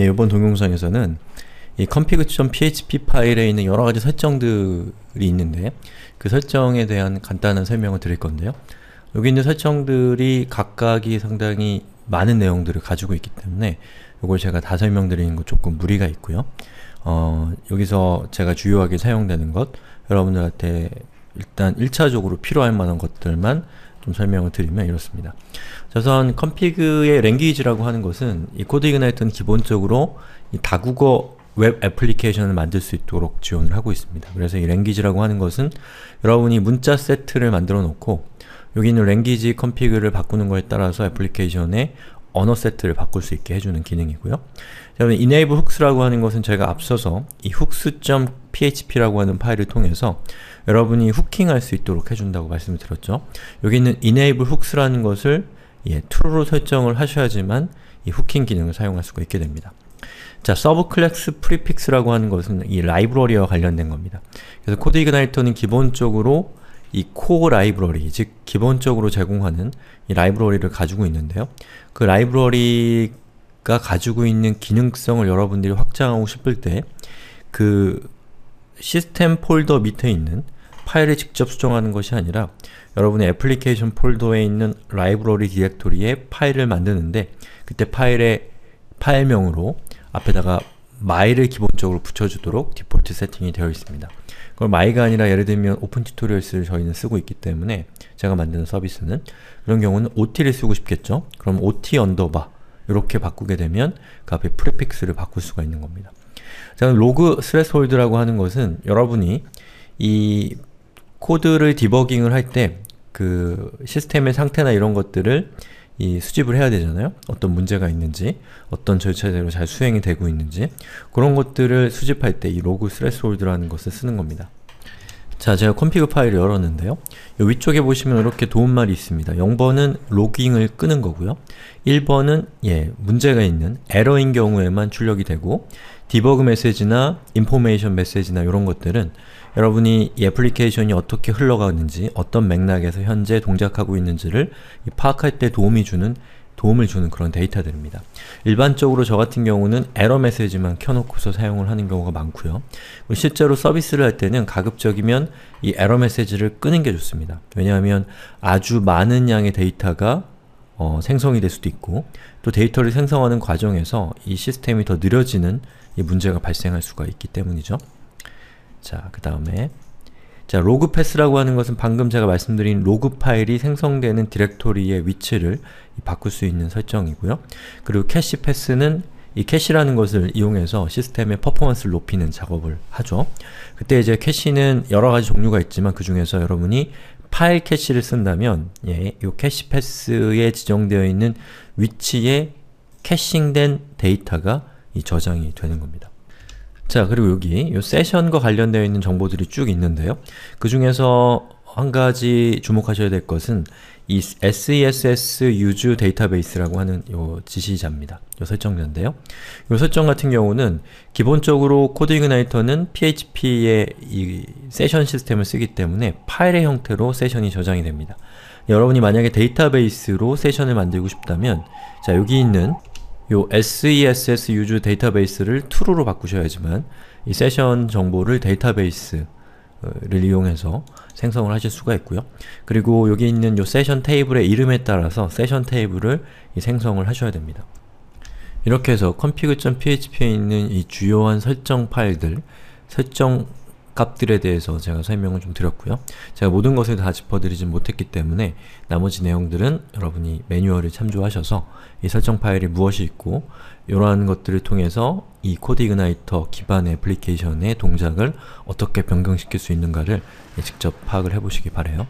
예, 이번 동영상에서는 이 config.php 파일에 있는 여러가지 설정들이 있는데 그 설정에 대한 간단한 설명을 드릴 건데요. 여기 있는 설정들이 각각이 상당히 많은 내용들을 가지고 있기 때문에 이걸 제가 다 설명드리는 것 조금 무리가 있고요. 어, 여기서 제가 주요하게 사용되는 것 여러분들한테 일단 1차적으로 필요할 만한 것들만 좀 설명을 드리면 이렇습니다. 우선 컴피그의 랭귀지라고 하는 것은 이 코드 이그나이트는 기본적으로 다국어 웹 애플리케이션을 만들 수 있도록 지원을 하고 있습니다. 그래서 이 랭귀지라고 하는 것은 여러분이 문자 세트를 만들어 놓고 여기 있는 랭귀지 컴피그를 바꾸는 것에 따라서 애플리케이션의 언어 세트를 바꿀 수 있게 해주는 기능이고요. 여러분 enable hooks라고 하는 것은 제가 앞서서 이 h o o k s php라고 하는 파일을 통해서 여러분이 후킹할 수 있도록 해준다고 말씀을 드렸죠. 여기 있는 enable hooks라는 것을 예, true로 설정을 하셔야지만 이 후킹 기능을 사용할 수가 있게 됩니다. 자, 서브클래스 프리픽스라고 하는 것은 이 라이브러리와 관련된 겁니다. 그래서 코드 이그나이터는 기본적으로 이 코어 라이브러리, 즉 기본적으로 제공하는 이 라이브러리를 가지고 있는데요. 그 라이브러리가 가지고 있는 기능성을 여러분들이 확장하고 싶을 때그 시스템 폴더 밑에 있는 파일을 직접 수정하는 것이 아니라 여러분의 애플리케이션 폴더에 있는 라이브러리 디렉토리에 파일을 만드는데 그때 파일의 파일명으로 앞에다가 my를 기본적으로 붙여주도록 디폴트 세팅이 되어 있습니다. 그걸 my가 아니라 예를 들면 오픈 튜토리얼스를 저희는 쓰고 있기 때문에 제가 만드는 서비스는 그런 경우는 ot를 쓰고 싶겠죠? 그럼 ot 언더바 이렇게 바꾸게 되면 그 앞에 프레픽스를 바꿀 수가 있는 겁니다. 자, 로그 스레스홀드라고 하는 것은 여러분이 이 코드를 디버깅을 할 때 그 시스템의 상태나 이런 것들을 이 수집을 해야 되잖아요? 어떤 문제가 있는지, 어떤 절차대로 잘 수행이 되고 있는지 그런 것들을 수집할 때 이 로그 스레스홀드라는 것을 쓰는 겁니다. 자, 제가 컴피그 파일을 열었는데요. 위쪽에 보시면 이렇게 도움말이 있습니다. 0번은 로깅을 끄는 거고요. 1번은 예, 문제가 있는 에러인 경우에만 출력이 되고 디버그 메시지나 인포메이션 메시지나 이런 것들은 여러분이 이 애플리케이션이 어떻게 흘러가는지 어떤 맥락에서 현재 동작하고 있는지를 파악할 때 도움이 주는 도움을 주는 그런 데이터들입니다. 일반적으로 저 같은 경우는 에러 메시지만 켜놓고서 사용을 하는 경우가 많고요. 실제로 서비스를 할 때는 가급적이면 이 에러 메시지를 끄는 게 좋습니다. 왜냐하면 아주 많은 양의 데이터가 어, 생성이 될 수도 있고 또 데이터를 생성하는 과정에서 이 시스템이 더 느려지는 이 문제가 발생할 수가 있기 때문이죠. 자, 그 다음에 자, 로그 패스라고 하는 것은 방금 제가 말씀드린 로그 파일이 생성되는 디렉토리의 위치를 바꿀 수 있는 설정이고요. 그리고 캐시 패스는 이 캐시라는 것을 이용해서 시스템의 퍼포먼스를 높이는 작업을 하죠. 그때 이제 캐시는 여러 가지 종류가 있지만 그 중에서 여러분이 파일 캐시를 쓴다면 예, 이 캐시 패스에 지정되어 있는 위치에 캐싱된 데이터가 이 저장이 되는 겁니다. 자, 그리고 여기 이 세션과 관련되어 있는 정보들이 쭉 있는데요. 그 중에서 한 가지 주목하셔야 될 것은 이 SESS 유즈 데이터베이스라고 하는 요 지시자입니다. 요 설정자인데요. 요 설정 같은 경우는 기본적으로 코드이그나이터는 PHP의 이 세션 시스템을 쓰기 때문에 파일의 형태로 세션이 저장이 됩니다. 여러분이 만약에 데이터베이스로 세션을 만들고 싶다면 자 여기 있는 요 SESS 유즈 데이터베이스를 true로 바꾸셔야지만 이 세션 정보를 데이터베이스 를 이용해서 생성을 하실 수가 있고요. 그리고 여기 있는 요 세션 테이블의 이름에 따라서 세션 테이블을 생성을 하셔야 됩니다. 이렇게 해서 config.php에 있는 이 주요한 설정 파일들, 설정 값들에 대해서 제가 설명을 좀 드렸고요. 제가 모든 것을 다 짚어드리진 못했기 때문에 나머지 내용들은 여러분이 매뉴얼을 참조하셔서 이 설정 파일이 무엇이 있고 이러한 것들을 통해서 이코디그나이터 기반 애플리케이션의 동작을 어떻게 변경시킬 수 있는가를 직접 파악을 해보시기 바래요.